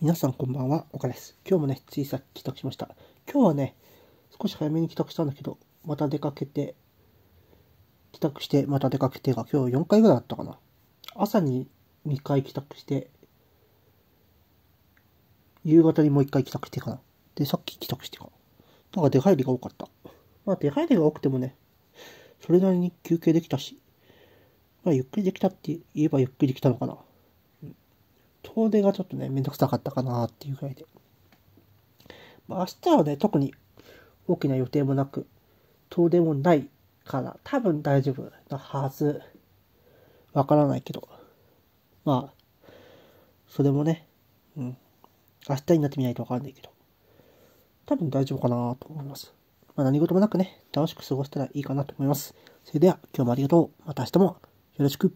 皆さんこんばんは、岡です。今日もね、ついさっき帰宅しました。今日はね、少し早めに帰宅したんだけど、また出かけて、帰宅して、また出かけてが今日4回ぐらいだったかな。朝に2回帰宅して、夕方にもう1回帰宅してかな。で、さっき帰宅してか。なんか出入りが多かった。まあ出入りが多くてもね、それなりに休憩できたし、まあゆっくりできたって言えばゆっくりできたのかな。遠出がちょっとね、めんどくさかったかなっていうぐらいで。まあ、明日はね、特に大きな予定もなく、遠出もないから、多分大丈夫なはず。わからないけど。まあ、それもね、うん。明日になってみないとわからないけど。多分大丈夫かなと思います。まあ、何事もなくね、楽しく過ごせたらいいかなと思います。それでは、今日もありがとう。また明日もよろしく。